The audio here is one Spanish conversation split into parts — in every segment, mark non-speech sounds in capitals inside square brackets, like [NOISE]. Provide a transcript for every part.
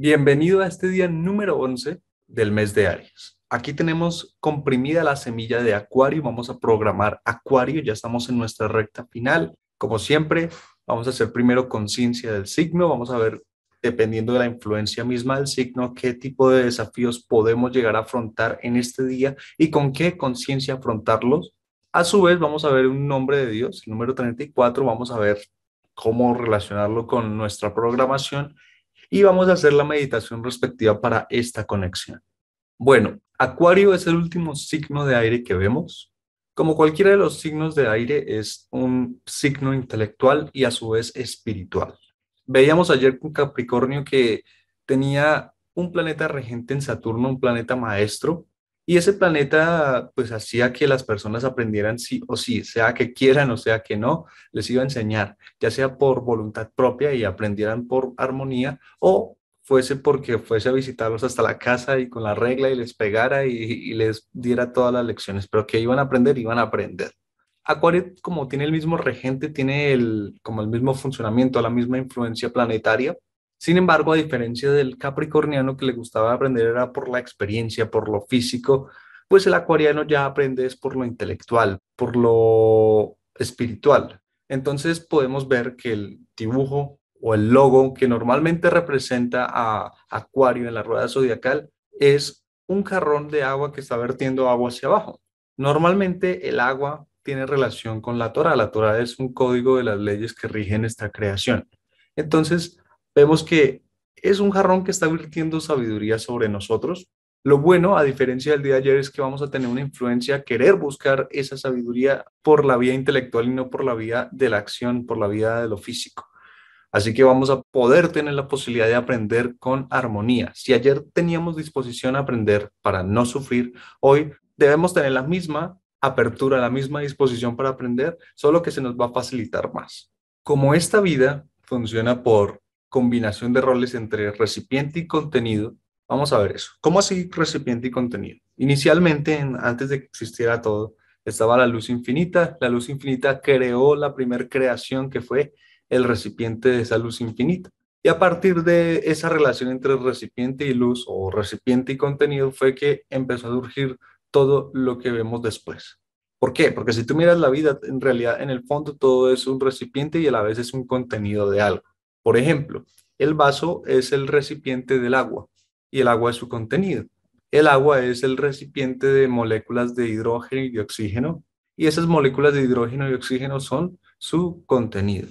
Bienvenido a este día número 11 del mes de Aries. Aquí tenemos comprimida la semilla de Acuario. Vamos a programar Acuario. Ya estamos en nuestra recta final. Como siempre, vamos a hacer primero conciencia del signo. Vamos a ver, dependiendo de la influencia misma del signo, qué tipo de desafíos podemos llegar a afrontar en este día y con qué conciencia afrontarlos. A su vez, vamos a ver un nombre de Dios, el número 34. Vamos a ver cómo relacionarlo con nuestra programación y vamos a hacer la meditación respectiva para esta conexión. Bueno, Acuario es el último signo de aire que vemos. Como cualquiera de los signos de aire, es un signo intelectual y a su vez espiritual. Veíamos ayer con Capricornio que tenía un planeta regente en Saturno, un planeta maestro, y ese planeta pues hacía que las personas aprendieran sí o sí, sea que quieran o sea que no, les iba a enseñar, ya sea por voluntad propia y aprendieran por armonía o fuese porque fuese a visitarlos hasta la casa y con la regla y les pegara y, les diera todas las lecciones, pero que iban a aprender, iban a aprender. Acuario, como tiene el mismo regente, tiene el, como el mismo funcionamiento, la misma influencia planetaria, sin embargo, a diferencia del capricorniano que le gustaba aprender era por la experiencia, por lo físico, pues el acuariano ya aprende es por lo intelectual, por lo espiritual. Entonces podemos ver que el dibujo o el logo que normalmente representa a Acuario en la rueda zodiacal es un jarrón de agua que está vertiendo agua hacia abajo. Normalmente el agua tiene relación con la Torah. La Torah es un código de las leyes que rigen esta creación. Entonces, vemos que es un jarrón que está virtiendo sabiduría sobre nosotros. Lo bueno, a diferencia del día de ayer, es que vamos a tener una influencia, querer buscar esa sabiduría por la vía intelectual y no por la vía de la acción, por la vía de lo físico. Así que vamos a poder tener la posibilidad de aprender con armonía. Si ayer teníamos disposición a aprender para no sufrir, hoy debemos tener la misma apertura, la misma disposición para aprender, solo que se nos va a facilitar más. Como esta vida funciona por combinación de roles entre recipiente y contenido. Vamos a ver eso. ¿Cómo así recipiente y contenido? Inicialmente, antes de que existiera todo, estaba la luz infinita. La luz infinita creó la primera creación que fue el recipiente de esa luz infinita. Y a partir de esa relación entre recipiente y luz o recipiente y contenido fue que empezó a surgir todo lo que vemos después. ¿Por qué? Porque si tú miras la vida, en realidad en el fondo todo es un recipiente y a la vez es un contenido de algo. Por ejemplo, el vaso es el recipiente del agua y el agua es su contenido. El agua es el recipiente de moléculas de hidrógeno y de oxígeno y esas moléculas de hidrógeno y oxígeno son su contenido.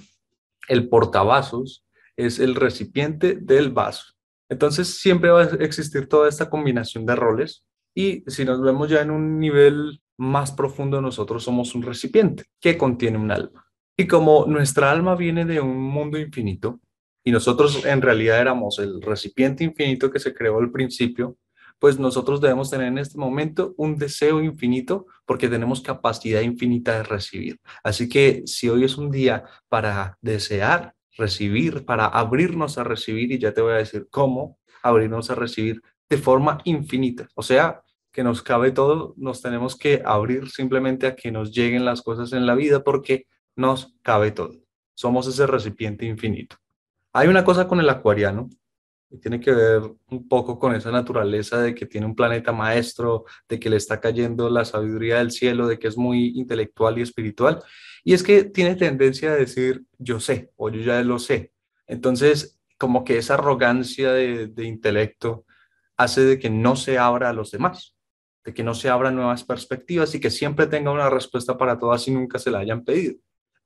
El portavasos es el recipiente del vaso. Entonces siempre va a existir toda esta combinación de roles y si nos vemos ya en un nivel más profundo, nosotros somos un recipiente que contiene un alma. Y como nuestra alma viene de un mundo infinito, y nosotros en realidad éramos el recipiente infinito que se creó al principio, pues nosotros debemos tener en este momento un deseo infinito porque tenemos capacidad infinita de recibir. Así que si hoy es un día para desear recibir, para abrirnos a recibir, y ya te voy a decir cómo abrirnos a recibir de forma infinita, o sea, que nos cabe todo, nos tenemos que abrir simplemente a que nos lleguen las cosas en la vida porque nos cabe todo. Somos ese recipiente infinito. Hay una cosa con el acuariano que tiene que ver un poco con esa naturaleza de que tiene un planeta maestro, de que le está cayendo la sabiduría del cielo, de que es muy intelectual y espiritual. Y es que tiene tendencia a decir yo sé o yo ya lo sé. Entonces, como que esa arrogancia de, de intelecto hace de que no se abra a los demás, de que no se abran nuevas perspectivas y que siempre tenga una respuesta para todas y nunca se la hayan pedido.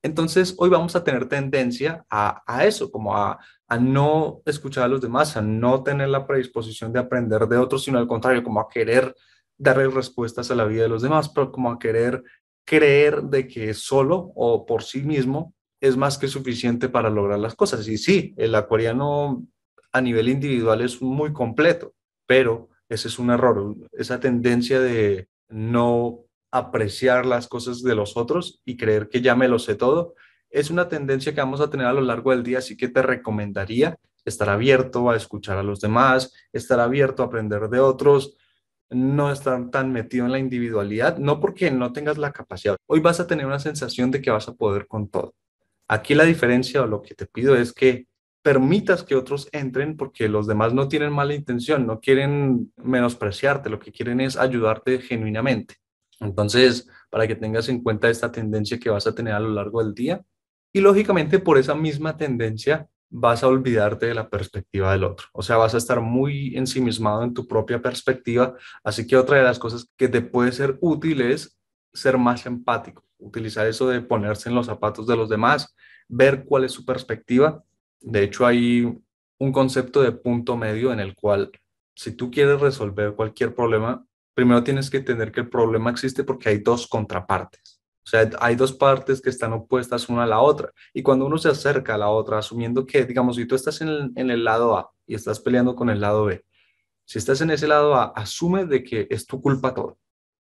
Entonces, hoy vamos a tener tendencia a, eso, como a, no escuchar a los demás, a no tener la predisposición de aprender de otros, sino al contrario, como a querer darle respuestas a la vida de los demás, pero como a querer creer de que solo o por sí mismo es más que suficiente para lograr las cosas. Y sí, el acuariano a nivel individual es muy completo, pero ese es un error, esa tendencia de no apreciar las cosas de los otros y creer que ya me lo sé todo. Es una tendencia que vamos a tener a lo largo del día, así que te recomendaría estar abierto a escuchar a los demás, estar abierto a aprender de otros, no estar tan metido en la individualidad, no porque no tengas la capacidad. Hoy vas a tener una sensación de que vas a poder con todo. Aquí la diferencia o lo que te pido es que permitas que otros entren porque los demás no tienen mala intención, no quieren menospreciarte, lo que quieren es ayudarte genuinamente. Entonces, para que tengas en cuenta esta tendencia que vas a tener a lo largo del día y lógicamente por esa misma tendencia vas a olvidarte de la perspectiva del otro. O sea, vas a estar muy ensimismado en tu propia perspectiva. Así que otra de las cosas que te puede ser útil es ser más empático, utilizar eso de ponerse en los zapatos de los demás, ver cuál es su perspectiva. De hecho, hay un concepto de punto medio en el cual si tú quieres resolver cualquier problema, primero tienes que entender que el problema existe porque hay dos contrapartes. O sea, hay dos partes que están opuestas una a la otra. Y cuando uno se acerca a la otra, asumiendo que, digamos, si tú estás en el, lado A y estás peleando con el lado B, si estás en ese lado A, asume de que es tu culpa todo.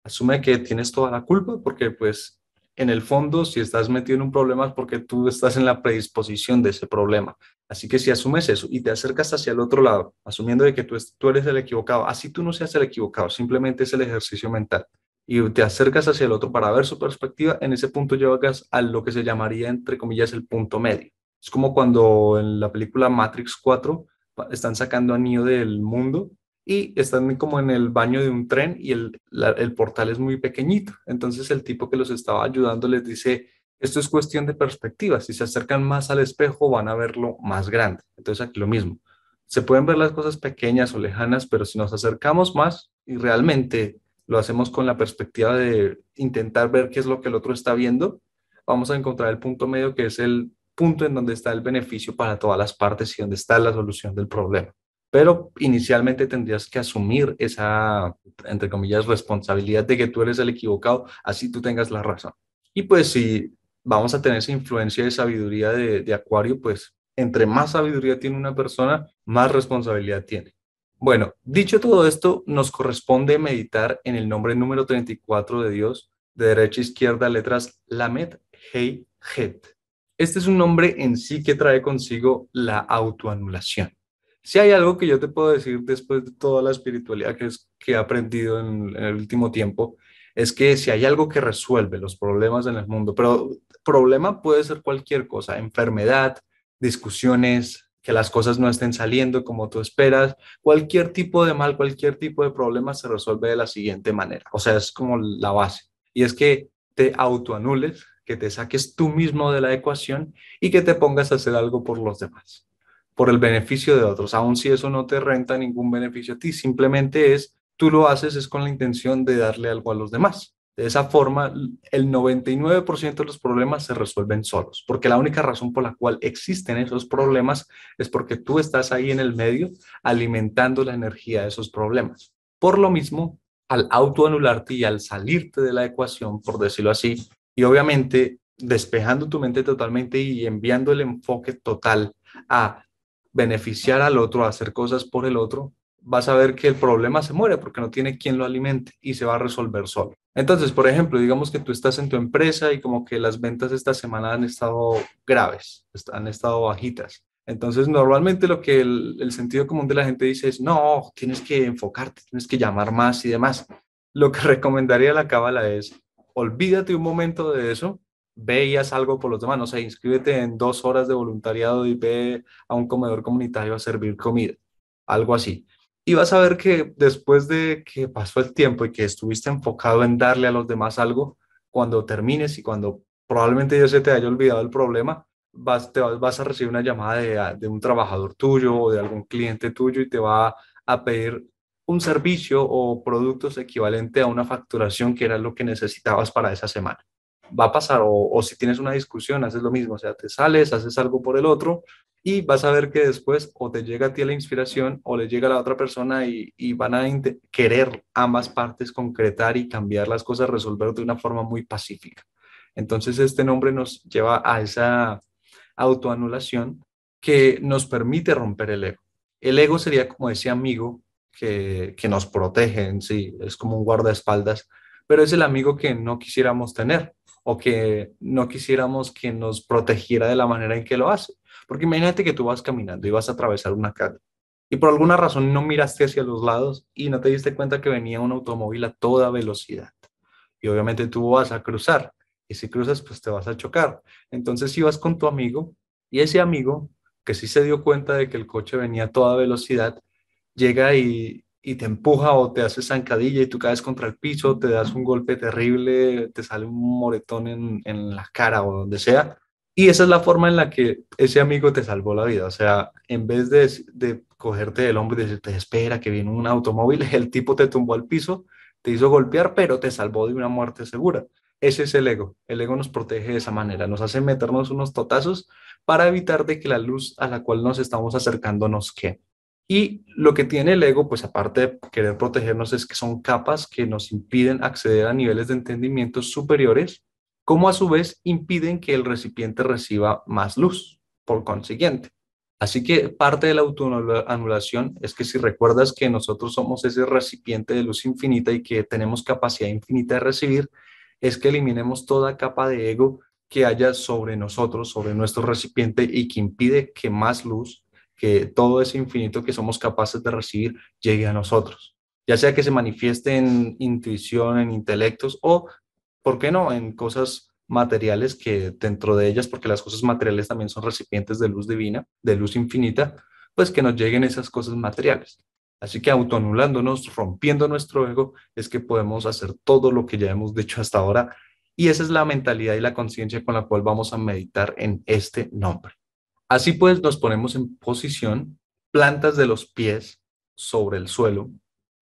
Asume que tienes toda la culpa porque pues en el fondo, si estás metido en un problema es porque tú estás en la predisposición de ese problema. Así que si asumes eso y te acercas hacia el otro lado, asumiendo de que tú, eres el equivocado, así tú no seas el equivocado, simplemente es el ejercicio mental. Y te acercas hacia el otro para ver su perspectiva, en ese punto llegas a lo que se llamaría, entre comillas, el punto medio. Es como cuando en la película Matrix 4 están sacando a Neo del mundo y están como en el baño de un tren y el, portal es muy pequeñito. Entonces el tipo que los estaba ayudando les dice, esto es cuestión de perspectiva, si se acercan más al espejo van a verlo más grande. Entonces aquí lo mismo, se pueden ver las cosas pequeñas o lejanas, pero si nos acercamos más y realmente lo hacemos con la perspectiva de intentar ver qué es lo que el otro está viendo, vamos a encontrar el punto medio que es el punto en donde está el beneficio para todas las partes y donde está la solución del problema pero inicialmente tendrías que asumir esa, entre comillas, responsabilidad de que tú eres el equivocado, así tú tengas la razón. Y pues si vamos a tener esa influencia de sabiduría de, Acuario, pues entre más sabiduría tiene una persona, más responsabilidad tiene. Bueno, dicho todo esto, nos corresponde meditar en el nombre número 34 de Dios, de derecha a izquierda, letras Lamed, Hei, Het. Este es un nombre en sí que trae consigo la autoanulación. Si hay algo que yo te puedo decir después de toda la espiritualidad que, que he aprendido en, en el último tiempo, es que si hay algo que resuelve los problemas en el mundo, pero problema puede ser cualquier cosa, enfermedad, discusiones, que las cosas no estén saliendo como tú esperas, cualquier tipo de mal, cualquier tipo de problema se resuelve de la siguiente manera. O sea, es como la base. Y es que te autoanules, que te saques tú mismo de la ecuación y que te pongas a hacer algo por los demás por el beneficio de otros, aun si eso no te renta ningún beneficio a ti, simplemente es, tú lo haces es con la intención de darle algo a los demás. De esa forma, el 99% de los problemas se resuelven solos, porque la única razón por la cual existen esos problemas es porque tú estás ahí en el medio alimentando la energía de esos problemas. Por lo mismo, al autoanularte y al salirte de la ecuación, por decirlo así, y obviamente despejando tu mente totalmente y enviando el enfoque total a beneficiar al otro, hacer cosas por el otro, vas a ver que el problema se muere porque no tiene quien lo alimente y se va a resolver solo. Entonces, por ejemplo, digamos que tú estás en tu empresa y como que las ventas esta semana han estado graves, han estado bajitas. Entonces, normalmente lo que el sentido común de la gente dice es, no, tienes que enfocarte, tienes que llamar más y demás. Lo que [LAUGHS] recomendaría la cábala es, olvídate un momento de eso veías algo por los demás, o sea, inscríbete en dos horas de voluntariado y ve a un comedor comunitario a servir comida, algo así. Y vas a ver que después de que pasó el tiempo y que estuviste enfocado en darle a los demás algo, cuando termines y cuando probablemente ya se te haya olvidado el problema, vas, vas a recibir una llamada de, de un trabajador tuyo o de algún cliente tuyo y te va a pedir un servicio o productos equivalente a una facturación que era lo que necesitabas para esa semana va a pasar, o, si tienes una discusión, haces lo mismo, o sea, te sales, haces algo por el otro y vas a ver que después o te llega a ti la inspiración o le llega a la otra persona y, van a querer ambas partes concretar y cambiar las cosas, resolver de una forma muy pacífica. Entonces este nombre nos lleva a esa autoanulación que nos permite romper el ego. El ego sería como ese amigo que, que nos protege en sí, es como un guardaespaldas, pero es el amigo que no quisiéramos tener o que no quisiéramos que nos protegiera de la manera en que lo hace. Porque imagínate que tú vas caminando y vas a atravesar una calle y por alguna razón no miraste hacia los lados y no te diste cuenta que venía un automóvil a toda velocidad. Y obviamente tú vas a cruzar y si cruzas pues te vas a chocar. Entonces si vas con tu amigo y ese amigo que sí se dio cuenta de que el coche venía a toda velocidad, llega y, y te empuja o te hace zancadilla y tú caes contra el piso, te das un golpe terrible, te sale un moretón en, la cara o donde sea. Y esa es la forma en la que ese amigo te salvó la vida. O sea, en vez de, cogerte del hombro y decirte, espera, que viene un automóvil, [LAUGHS] el tipo te tumbó al piso, te hizo golpear, pero te salvó de una muerte segura. Ese es el ego. El ego nos protege de esa manera, nos hace meternos unos totazos para evitar de que la luz a la cual nos estamos acercando nos queme. Y lo que tiene el ego, pues aparte de querer protegernos, es que son capas que nos impiden acceder a niveles de entendimiento superiores, como a su vez impiden que el recipiente reciba más luz, por consiguiente. Así que parte de la autoanulación es que si recuerdas que nosotros somos ese recipiente de luz infinita y que tenemos capacidad infinita de recibir, es que eliminemos toda capa de ego que haya sobre nosotros, sobre nuestro recipiente y que impide que más luz que todo ese infinito que somos capaces de recibir llegue a nosotros, ya sea que se manifieste en intuición, en intelectos o, ¿por qué no?, en cosas materiales que dentro de ellas, porque las cosas materiales también son recipientes de luz divina, de luz infinita, pues que nos lleguen esas cosas materiales. Así que autoanulándonos, rompiendo nuestro ego, es que podemos hacer todo lo que ya hemos dicho hasta ahora. Y esa es la mentalidad y la conciencia con la cual vamos a meditar en este nombre. Así pues, nos ponemos en posición, plantas de los pies sobre el suelo.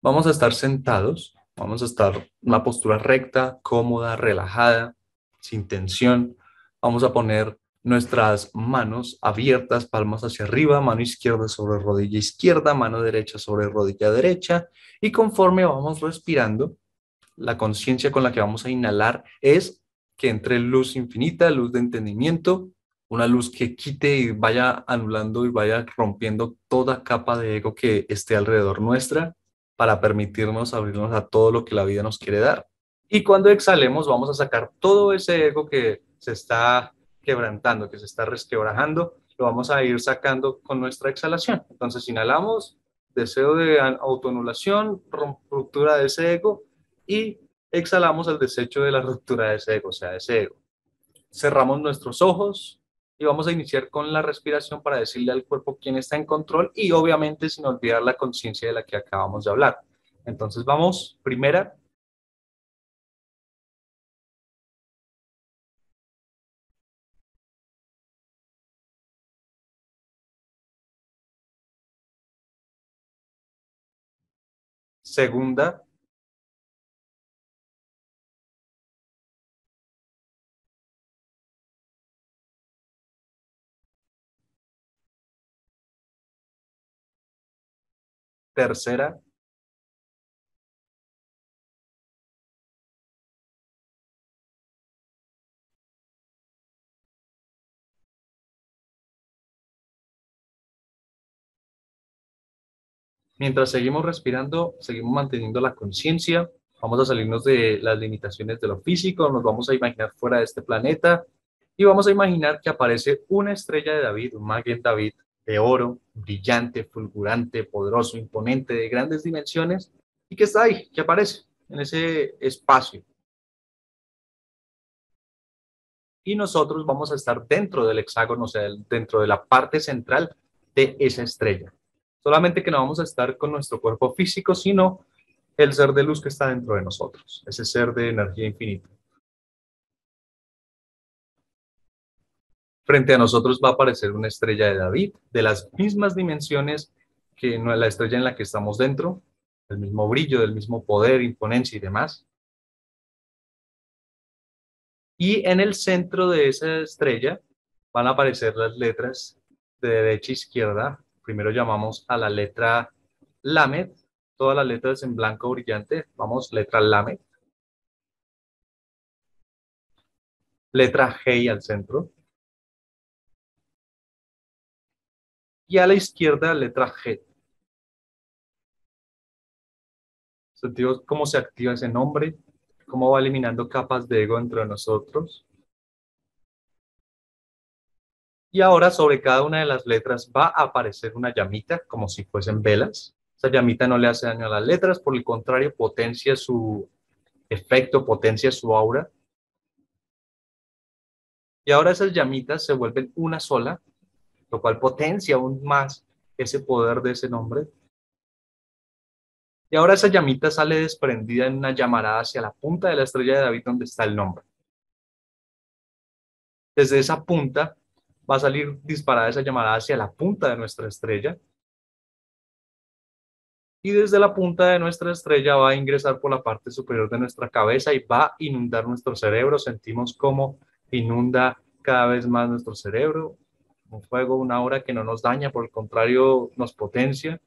Vamos a estar sentados, vamos a estar en una postura recta, cómoda, relajada, sin tensión. Vamos a poner nuestras manos abiertas, palmas hacia arriba, mano izquierda sobre rodilla izquierda, mano derecha sobre rodilla derecha. Y conforme vamos respirando, la conciencia con la que vamos a inhalar es que entre luz infinita, luz de entendimiento, una luz que quite y vaya anulando y vaya rompiendo toda capa de ego que esté alrededor nuestra para permitirnos abrirnos a todo lo que la vida nos quiere dar. Y cuando exhalemos vamos a sacar todo ese ego que se está quebrantando, que se está resquebrajando, lo vamos a ir sacando con nuestra exhalación. Entonces inhalamos, deseo de autoanulación, ruptura de ese ego y exhalamos el desecho de la ruptura de ese ego, o sea, ese ego. Cerramos nuestros ojos, y vamos a iniciar con la respiración para decirle al cuerpo quién está en control y obviamente sin olvidar la conciencia de la que acabamos de hablar. Entonces vamos, primera. Segunda. tercera Mientras seguimos respirando, seguimos manteniendo la conciencia, vamos a salirnos de las limitaciones de lo físico, nos vamos a imaginar fuera de este planeta y vamos a imaginar que aparece una estrella de David, un Maguen David, de oro, brillante, fulgurante, poderoso, imponente, de grandes dimensiones, y que está ahí, que aparece en ese espacio. Y nosotros vamos a estar dentro del hexágono, o sea, dentro de la parte central de esa estrella. Solamente que no vamos a estar con nuestro cuerpo físico, sino el ser de luz que está dentro de nosotros, ese ser de energía infinita. frente a nosotros va a aparecer una estrella de David, de las mismas dimensiones que la estrella en la que estamos dentro, del mismo brillo, del mismo poder, imponencia y demás. Y en el centro de esa estrella van a aparecer las letras de derecha a e izquierda. Primero llamamos a la letra Lamed, todas las letras en blanco brillante. Vamos, letra Lamed. Letra G al centro. y a la izquierda letra G. Sentimos cómo se activa ese nombre, cómo va eliminando capas de ego entre nosotros. Y ahora sobre cada una de las letras va a aparecer una llamita, como si fuesen velas. Esa llamita no le hace daño a las letras, por el contrario, potencia su efecto, potencia su aura. Y ahora esas llamitas se vuelven una sola lo cual potencia aún más ese poder de ese nombre. Y ahora esa llamita sale desprendida en una llamarada hacia la punta de la estrella de David donde está el nombre. Desde esa punta va a salir disparada esa llamarada hacia la punta de nuestra estrella. Y desde la punta de nuestra estrella va a ingresar por la parte superior de nuestra cabeza y va a inundar nuestro cerebro. Sentimos cómo inunda cada vez más nuestro cerebro, un fuego, una aura que no nos daña, por el contrario, nos potencia.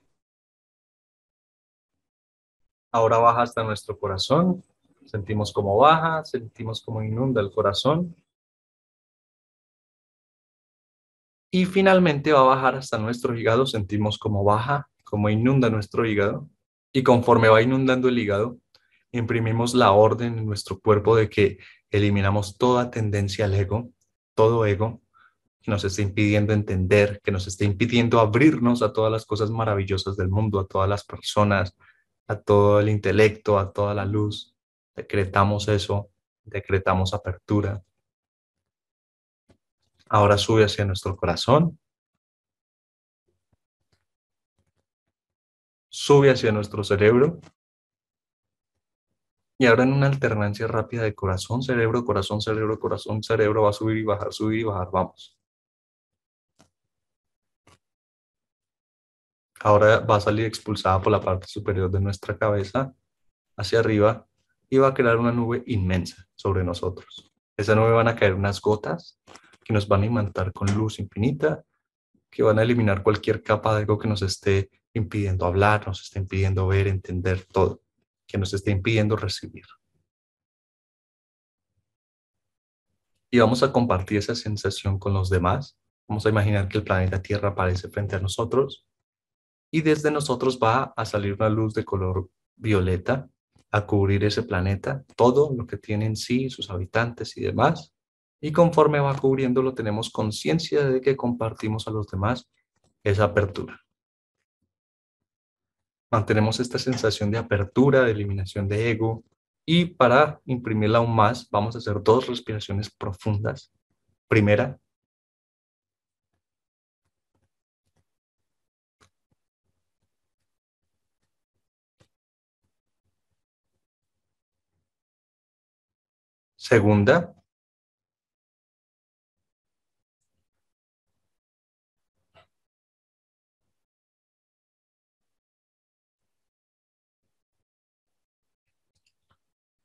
Ahora baja hasta nuestro corazón, sentimos como baja, sentimos como inunda el corazón. Y finalmente va a bajar hasta nuestro hígado, sentimos como baja, como inunda nuestro hígado. Y conforme va inundando el hígado, imprimimos la orden en nuestro cuerpo de que eliminamos toda tendencia al ego, todo ego, que nos está impidiendo entender, que nos está impidiendo abrirnos a todas las cosas maravillosas del mundo, a todas las personas, a todo el intelecto, a toda la luz. Decretamos eso, decretamos apertura. Ahora sube hacia nuestro corazón. Sube hacia nuestro cerebro. Y ahora en una alternancia rápida de corazón, cerebro, corazón, cerebro, corazón, cerebro, va a subir y bajar, subir y bajar, vamos. Ahora va a salir expulsada por la parte superior de nuestra cabeza hacia arriba y va a crear una nube inmensa sobre nosotros. Esa nube van a caer unas gotas que nos van a imantar con luz infinita, que van a eliminar cualquier capa de algo que nos esté impidiendo hablar, nos esté impidiendo ver, entender todo, que nos esté impidiendo recibir. Y vamos a compartir esa sensación con los demás. Vamos a imaginar que el planeta Tierra aparece frente a nosotros y desde nosotros va a salir una luz de color violeta a cubrir ese planeta, todo lo que tiene en sí, sus habitantes y demás. Y conforme va cubriéndolo, tenemos conciencia de que compartimos a los demás esa apertura. Mantenemos esta sensación de apertura, de eliminación de ego. Y para imprimirla aún más, vamos a hacer dos respiraciones profundas. Primera, Segunda.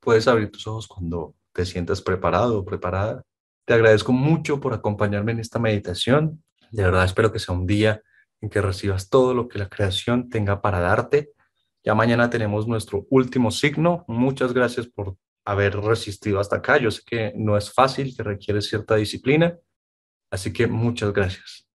Puedes abrir tus ojos cuando te sientas preparado o preparada. Te agradezco mucho por acompañarme en esta meditación. De verdad espero que sea un día en que recibas todo lo que la creación tenga para darte. Ya mañana tenemos nuestro último signo. Muchas gracias por haber resistido hasta acá. Yo sé que no es fácil, que requiere cierta disciplina. Así que muchas gracias.